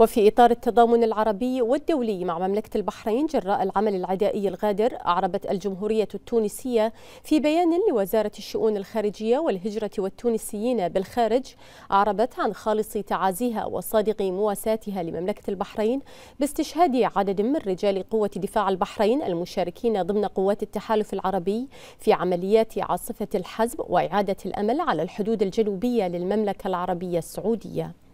وفي إطار التضامن العربي والدولي مع مملكة البحرين جراء العمل العدائي الغادر أعربت الجمهورية التونسية في بيان لوزارة الشؤون الخارجية والهجرة والتونسيين بالخارج أعربت عن خالص تعازيها وصادق مواساتها لمملكة البحرين باستشهاد عدد من رجال قوة دفاع البحرين المشاركين ضمن قوات التحالف العربي في عمليات عاصفة الحزب وإعادة الأمل على الحدود الجنوبية للمملكة العربية السعودية